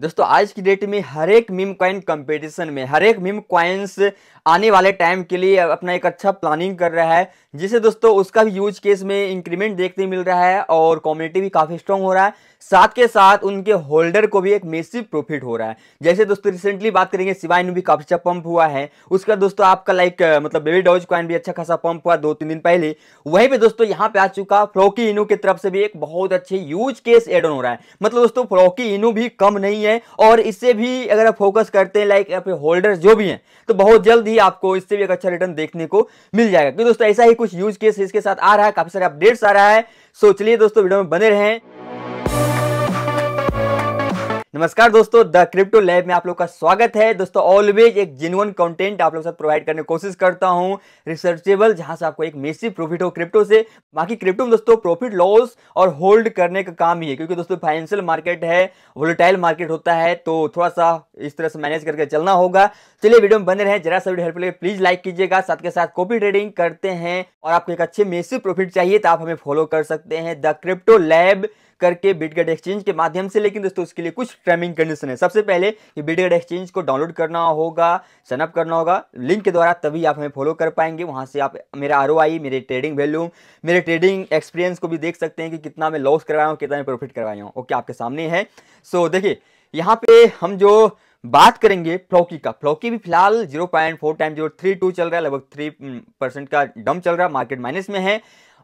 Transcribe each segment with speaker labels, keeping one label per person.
Speaker 1: दोस्तों आज की डेट में हर एक मीम कॉइन कंपटीशन में हर एक मीम कॉइन्स आने वाले टाइम के लिए अपना एक अच्छा प्लानिंग कर रहा है जिसे दोस्तों उसका भी यूज केस में इंक्रीमेंट देखने मिल रहा है और कॉम्युनिटी भी काफ़ी स्ट्रांग हो रहा है साथ के साथ उनके होल्डर को भी एक मेसिव प्रॉफिट हो रहा है जैसे दोस्तों रिसेंटली बात करेंगे सिवाइन भी काफ़ी अच्छा पंप हुआ है उसका दोस्तों आपका लाइक मतलब बेबी डॉज क्वाइन भी अच्छा खासा पंप हुआ दो तीन दिन पहले वहीं पे दोस्तों यहाँ पे आ चुका फ्रोकी इनू की तरफ से भी एक बहुत अच्छे यूज केस एड ऑन हो रहा है मतलब दोस्तों फ्रोकी इनू भी कम नहीं है और इससे भी अगर आप फोकस करते हैं लाइक होल्डर जो भी है तो बहुत जल्द ही आपको इससे भी एक अच्छा रिटर्न देखने को मिल जाएगा क्योंकि दोस्तों ऐसा ही कुछ यूज केस इसके साथ आ रहा है काफी सारे अपडेट्स आ रहा है सो चलिए दोस्तों वीडियो में बने रहें नमस्कार दोस्तों द क्रिप्टो लैब में आप लोग का स्वागत है दोस्तों ऑलवेज एक जेनुअन कंटेंट आप लोग साथ प्रोवाइड करने की कोशिश करता हूं रिसर्चेबल जहां से आपको एक मेसिव प्रॉफिट हो क्रिप्टो से बाकी क्रिप्टो में दोस्तों प्रॉफिट लॉस और होल्ड करने का काम ही है क्योंकि दोस्तों फाइनेंशियल मार्केट है वोलेटाइल मार्केट होता है तो थोड़ा सा इस तरह से मैनेज करके चलना होगा चलिए वीडियो में बने रहे जरा सा वीडियो हेल्प लगे प्लीज लाइक कीजिएगा साथ के साथ कॉपी ट्रेडिंग करते हैं और आपको एक अच्छे मेसिव प्रॉफिट चाहिए तो आप हमें फॉलो कर सकते हैं द क्रिप्टो लैब करके बिटगेट एक्सचेंज के माध्यम से लेकिन दोस्तों उसके लिए कुछ ट्रेमिंग कंडीशन है सबसे पहले कि बिटगेट एक्सचेंज को डाउनलोड करना होगा सनअप करना होगा लिंक के द्वारा तभी आप हमें फॉलो कर पाएंगे वहाँ से आप मेरा आर मेरे ट्रेडिंग वैल्यू मेरे ट्रेडिंग एक्सपीरियंस को भी देख सकते हैं कि कितना मैं लॉस करवाया हूँ कितना मैं प्रॉफिट करवाया हूँ ओके आपके सामने है सो देखिए यहाँ पे हम जो बात करेंगे फ्लॉकी का फ्लॉकी भी फिलहाल zero point four time zero three two चल रहा है लगभग थ्री परसेंट का डम चल रहा है मार्केट माइनस में है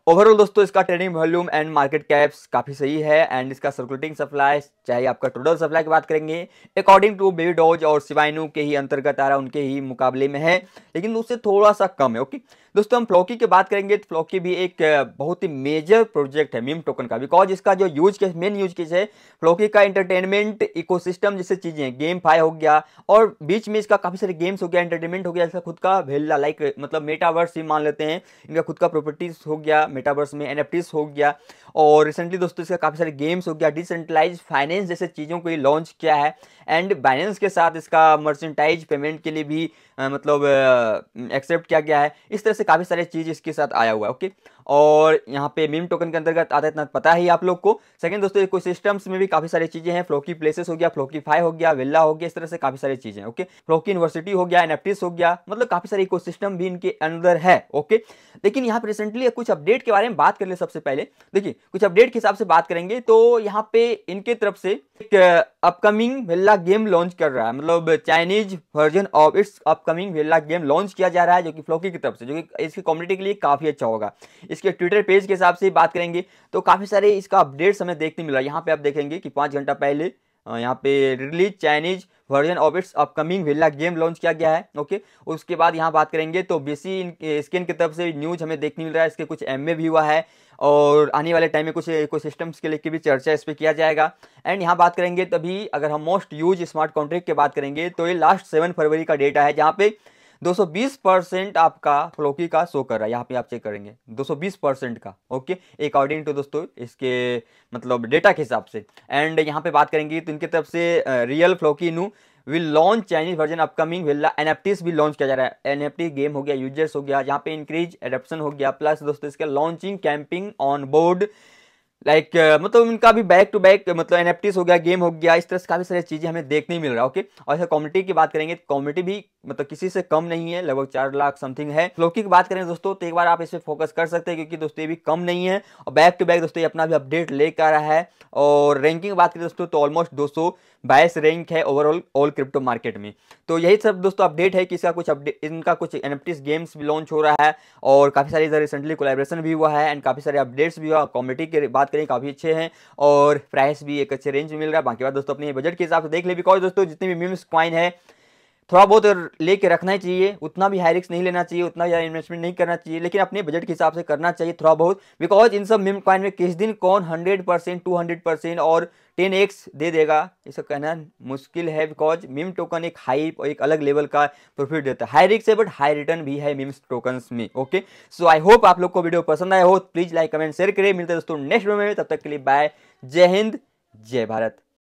Speaker 1: ओवरऑल दोस्तों इसका trading volume and market caps काफ़ी सही है एंड इसका सर्कुलेटिंग सप्लाई चाहे आपका टोटल सप्लाई की बात करेंगे अकॉर्डिंग टू बेबी डॉज और सिवाइनू के ही अंतर्गत आ रहा उनके ही मुकाबले में है लेकिन उससे थोड़ा सा कम है ओके दोस्तों हम फ्लॉकी की बात करेंगे तो फ्लॉकी भी एक बहुत ही मेजर प्रोजेक्ट है मीम टोकन का बिकॉज इसका जो use case main use case है फ्लॉकी का इंटरटेनमेंट इकोसिस्टम जैसे चीज़ें हैं गेम फाई हो गया और बीच में इसका काफ़ी सारे गेम्स हो गया एंटरटेनमेंट हो गया इसका खुद का वेला लाइक मतलब मेटावर्स ही मान लेते हैं इनका खुद का प्रॉपर्टीज हो गया मेटावर्स में एन हो गया और रिसेंटली दोस्तों इसका काफ़ी सारे गेम्स हो गया डिसेंट्रलाइज फाइनेंस जैसे चीज़ों को ये लॉन्च किया है एंड बाइनेंस के साथ इसका मर्चेंटाइज पेमेंट के लिए भी आ, मतलब एक्सेप्ट किया गया है इस तरह से काफ़ी सारे चीज़ इसके साथ आया हुआ है ओके और यहाँ पे मीम टोकन के अंतर्गत आता है इतना पता ही आप लोग को सेकंड दोस्तों इको सिस्टम्स में भी काफ़ी सारी चीज़ें हैं फ्लोकी प्लेसेस हो गया फ्लोकी फाई हो गया विल्ला हो गया इस तरह से काफ़ी सारी चीज़ें ओके फ्लोकी यूनिवर्सिटी हो गया एनएफटीस हो गया मतलब काफ़ी सारे इको भी इनके अंदर है ओके लेकिन यहाँ पर रिसेंटली कुछ अपडेट अपडेट के बारे में बात कर ले सबसे पहले देखिए कुछ अपडेट के हिसाब से बात करेंगे तो यहाँ पे इनके तरफ से एक अपकमिंग वेला गेम लॉन्च कर रहा है मतलब Chinese version of its upcoming vela game launch किया जा रहा है जो कि फ्लोकी की तरफ से जो कि इसकी कम्युनिटी के लिए काफ़ी अच्छा होगा इसके ट्विटर पेज के हिसाब से बात करेंगे तो काफ़ी सारे इसका अपडेट्स हमें देखने मिला यहाँ पे आप देखेंगे कि पाँच घंटा पहले यहाँ पे release Chinese version of its upcoming villa game launch किया गया है ओके उसके बाद यहाँ बात करेंगे तो बीसी स्कैन की तरफ से न्यूज़ हमें देखने मिल रहा है इसके कुछ एम भी हुआ है और आने वाले टाइम में कुछ इको सिस्टम्स के लेके भी चर्चा इस पर किया जाएगा एंड यहाँ बात करेंगे तभी अगर हम मोस्ट यूज स्मार्ट कॉन्ट्रैक्ट की बात करेंगे तो ये लास्ट सेवन फरवरी का डेटा है जहाँ पे 220 परसेंट आपका फ्लोकी का शो कर रहा है यहाँ पे आप चेक करेंगे 220 परसेंट का ओके अकॉर्डिंग टू दोस्तों इसके मतलब डेटा के हिसाब से एंड यहाँ पे बात करेंगे तो इनके तरफ से real Floki new will launch Chinese version upcoming villa NFTs भी लॉन्च किया जा रहा है टी गेम हो गया यूजर्स हो गया यहाँ पे इंक्रीज एडप्शन हो गया प्लस दोस्तों इसके launching camping on board like मतलब इनका भी बैक टू बैक मतलब एनएफटीस हो गया गेम हो गया इस तरह से काफ़ी सारी चीज़ें हमें देखने मिल रहा है ओके और ऐसे कॉम्युनिटी की बात करेंगे तो कॉम्युनिटी भी मतलब किसी से कम नहीं है लगभग चार लाख समथिंग है फ्लो की बात करें दोस्तों तो एक बार आप इस पर फोकस कर सकते हैं क्योंकि दोस्तों ये भी कम नहीं है और बैक टू बैक दोस्तों ये अपना भी अपडेट लेकर आ रहा है और रैंकिंग बात करें दोस्तों तो ऑलमोस्ट दो सौ बाईस रैंक है ओवरऑल ऑल क्रिप्टो मार्केट में तो यही सब दोस्तों अपडेट है कि इसका कुछ अपडेट इनका कुछ एन गेम्स भी लॉन्च हो रहा है और काफ़ी सारे इधर रिसेंटली कोलेब्रेशन भी हुआ है एंड काफ़ी सारे अपडेट्स भी हुआ कॉमेडी की बात करें काफ़ी अच्छे हैं और प्राइस भी एक अच्छे रेंज में मिल रहा है बाकी बात दोस्तों अपने बजट के हिसाब से देख ले बिकॉज दोस्तों जितने भी मीम्स क्वाइन है थोड़ा बहुत लेके रखना ही चाहिए उतना भी हाई रिस्क नहीं लेना चाहिए उतना ज़्यादा इन्वेस्टमेंट नहीं करना चाहिए लेकिन अपने बजट के हिसाब से करना चाहिए थोड़ा बहुत बिकॉज इन सब मिम कॉइन में किस दिन कौन hundred percent two hundred percent और टेन एक्स दे देगा इसका कहना मुश्किल है बिकॉज मिम टोकन एक हाई और एक अलग लेवल का प्रॉफिट देता है हाई रिक्स है बट हाई रिटर्न भी है मिम्स टोकन्स में ओके सो आई होप आप लोग को वीडियो पसंद आया हो प्लीज़ लाइक कमेंट शेयर करें मिलते दोस्तों नेक्स्ट वीडियो में तब तक के लिए बाय जय हिंद जय भारत